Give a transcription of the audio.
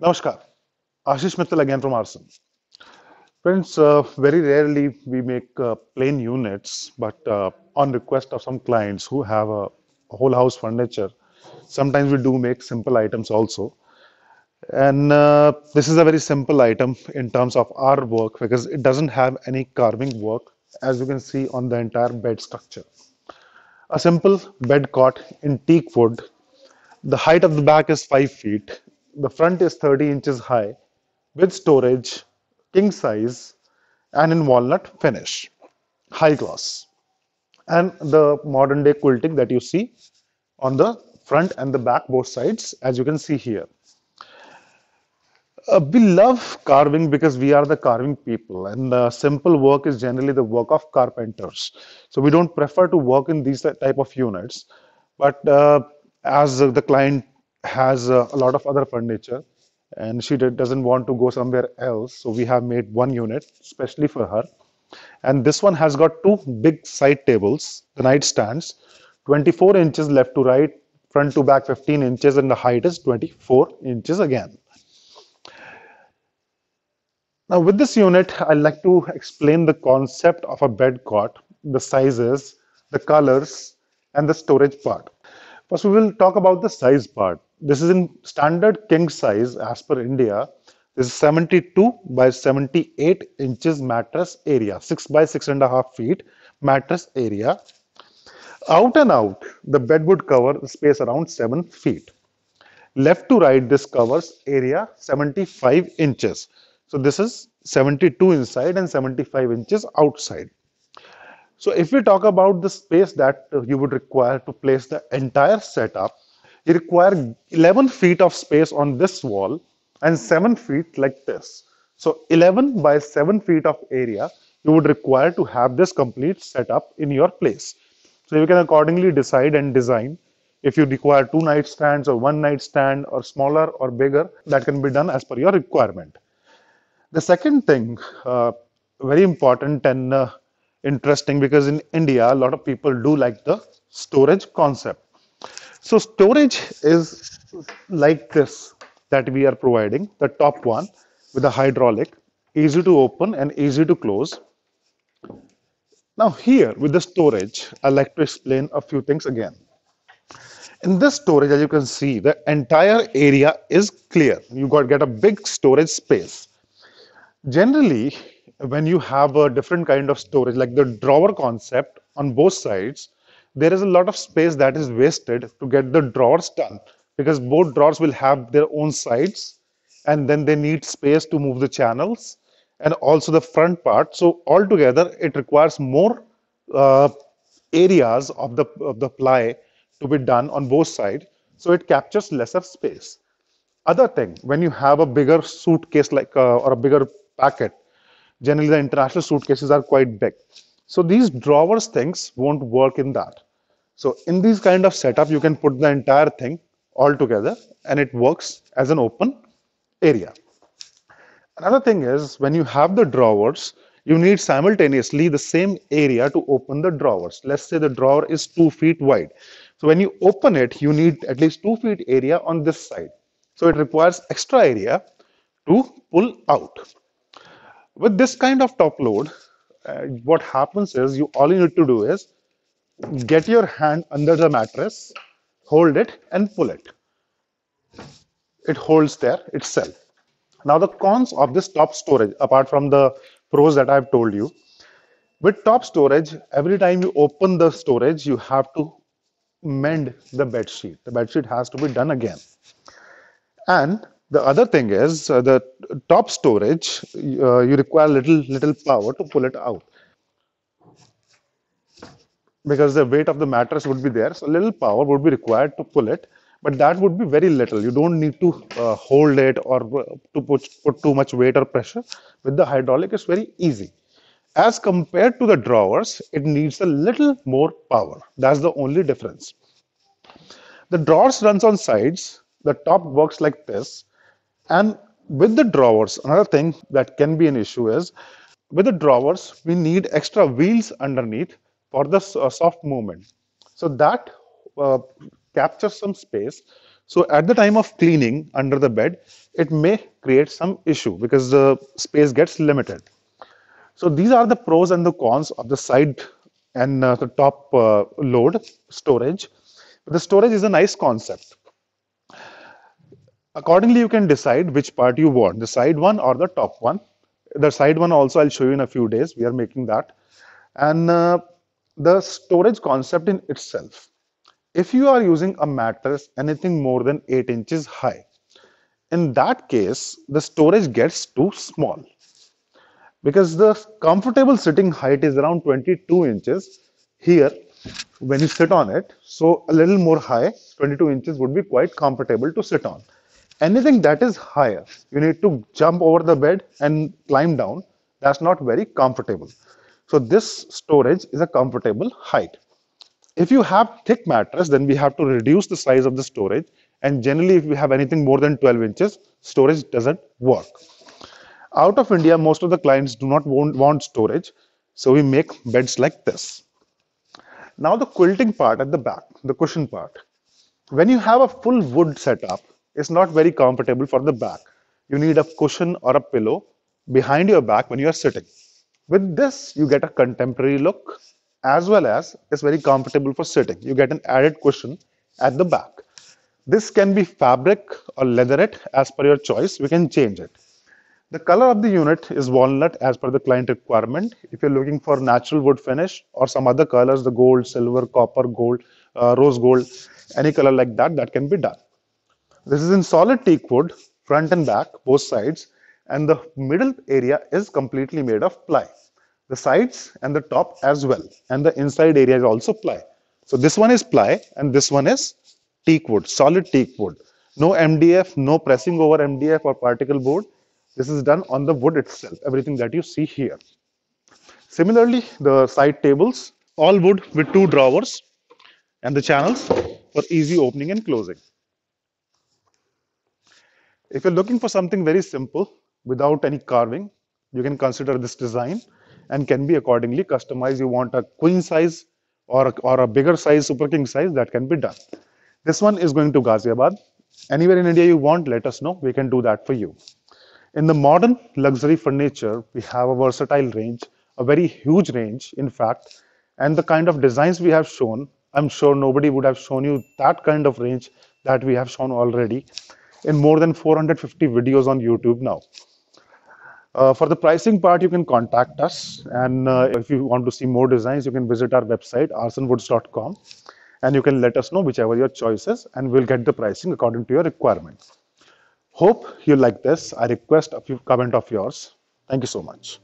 Namaskar, Ashish Mittal again from Arson. Friends, uh, very rarely we make uh, plain units, but uh, on request of some clients who have a, a, whole house furniture, sometimes we do make simple items also. And uh, this is a very simple item in terms of our work because it doesn't have any carving work as you can see on the entire bed structure. A simple bed cot in teak wood. The height of the back is 5 feet the front is 30 inches high with storage, king size and in walnut finish, high gloss. And the modern day quilting that you see on the front and the back both sides as you can see here. Uh, we love carving because we are the carving people and the simple work is generally the work of carpenters. So we don't prefer to work in these type of units but uh, as the client has a lot of other furniture and she did, doesn't want to go somewhere else. So we have made one unit especially for her. And this one has got two big side tables, the nightstands, 24 inches left to right, front to back 15 inches and the height is 24 inches again. Now with this unit, I'd like to explain the concept of a bed cot, the sizes, the colors and the storage part. First, we will talk about the size part. This is in standard king size as per India. This is 72 by 78 inches mattress area, 6 by 6 and a half feet mattress area. Out and out, the bed would cover space around 7 feet. Left to right, this covers area 75 inches. So this is 72 inside and 75 inches outside. So if we talk about the space that uh, you would require to place the entire setup, you require 11 feet of space on this wall and 7 feet like this. So 11 by 7 feet of area you would require to have this complete setup in your place. So you can accordingly decide and design if you require two night stands or one night stand or smaller or bigger that can be done as per your requirement. The second thing, uh, very important and uh, interesting because in India, a lot of people do like the storage concept. So storage is like this that we are providing, the top one with a hydraulic, easy to open and easy to close. Now here with the storage, i like to explain a few things again. In this storage, as you can see, the entire area is clear. You got get a big storage space. Generally, when you have a different kind of storage, like the drawer concept on both sides, there is a lot of space that is wasted to get the drawers done because both drawers will have their own sides and then they need space to move the channels and also the front part. So altogether, it requires more uh, areas of the, of the ply to be done on both sides. So it captures lesser space. Other thing, when you have a bigger suitcase like uh, or a bigger packet, Generally, the international suitcases are quite big. So these drawers things won't work in that. So in this kind of setup, you can put the entire thing all together and it works as an open area. Another thing is when you have the drawers, you need simultaneously the same area to open the drawers. Let's say the drawer is two feet wide. So when you open it, you need at least two feet area on this side. So it requires extra area to pull out with this kind of top load, uh, what happens is you all you need to do is get your hand under the mattress, hold it and pull it. It holds there itself. Now the cons of this top storage, apart from the pros that I've told you, with top storage, every time you open the storage, you have to mend the bed sheet. The bed sheet has to be done again. And the other thing is uh, the top storage, uh, you require little little power to pull it out because the weight of the mattress would be there. So little power would be required to pull it, but that would be very little. You don't need to uh, hold it or uh, to put, put too much weight or pressure. With the hydraulic, it's very easy. As compared to the drawers, it needs a little more power. That's the only difference. The drawers runs on sides. The top works like this and with the drawers, another thing that can be an issue is with the drawers, we need extra wheels underneath for the uh, soft movement. So that uh, captures some space. So at the time of cleaning under the bed, it may create some issue because the space gets limited. So these are the pros and the cons of the side and uh, the top uh, load storage. But the storage is a nice concept Accordingly, you can decide which part you want, the side one or the top one. The side one also I'll show you in a few days. We are making that. And uh, the storage concept in itself. If you are using a mattress anything more than 8 inches high, in that case, the storage gets too small because the comfortable sitting height is around 22 inches here when you sit on it. So a little more high, 22 inches would be quite comfortable to sit on anything that is higher you need to jump over the bed and climb down that's not very comfortable so this storage is a comfortable height if you have thick mattress then we have to reduce the size of the storage and generally if we have anything more than 12 inches storage doesn't work out of india most of the clients do not want, want storage so we make beds like this now the quilting part at the back the cushion part when you have a full wood setup is not very comfortable for the back. You need a cushion or a pillow behind your back when you are sitting. With this, you get a contemporary look as well as it's very comfortable for sitting. You get an added cushion at the back. This can be fabric or leatherette as per your choice. You can change it. The color of the unit is walnut as per the client requirement. If you're looking for natural wood finish or some other colors, the gold, silver, copper, gold, uh, rose gold, any color like that, that can be done. This is in solid teak wood, front and back, both sides, and the middle area is completely made of ply. The sides and the top as well, and the inside area is also ply. So this one is ply and this one is teak wood, solid teak wood. No MDF, no pressing over MDF or particle board. This is done on the wood itself, everything that you see here. Similarly, the side tables, all wood with two drawers and the channels for easy opening and closing. If you're looking for something very simple without any carving, you can consider this design and can be accordingly customized. You want a queen size or a, or a bigger size, super king size, that can be done. This one is going to Ghaziabad. Anywhere in India you want, let us know. We can do that for you. In the modern luxury furniture, we have a versatile range, a very huge range, in fact, and the kind of designs we have shown, I'm sure nobody would have shown you that kind of range that we have shown already in more than 450 videos on YouTube now. Uh, for the pricing part, you can contact us. And uh, if you want to see more designs, you can visit our website, arsonwoods.com. And you can let us know whichever your choice is, and we'll get the pricing according to your requirements. Hope you like this. I request a few comment of yours. Thank you so much.